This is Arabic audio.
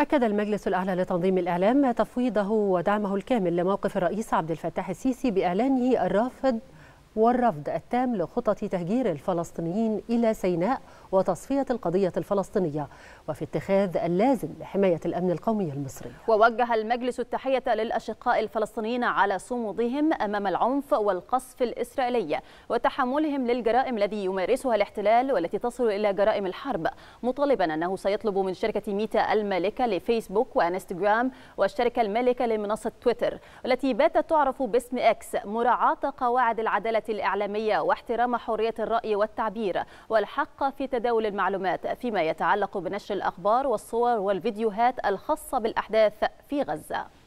أكد المجلس الأعلى لتنظيم الإعلام تفويضه ودعمه الكامل لموقف الرئيس عبد الفتاح السيسي بإعلانه الرافض والرفض التام لخطط تهجير الفلسطينيين إلى سيناء وتصفية القضية الفلسطينية وفي اتخاذ اللازم لحماية الأمن القومي المصري ووجه المجلس التحية للأشقاء الفلسطينيين على صمودهم أمام العنف والقصف الإسرائيلي وتحملهم للجرائم الذي يمارسها الاحتلال والتي تصل إلى جرائم الحرب مطالبا أنه سيطلب من شركة ميتا المالكة لفيسبوك وانستغرام والشركة المالكة لمنصة تويتر التي باتت تعرف باسم اكس مراعاة قواعد العدالة الإعلامية واحترام حرية الرأي والتعبير والحق في تداول المعلومات فيما يتعلق بنشر الأخبار والصور والفيديوهات الخاصة بالأحداث في غزة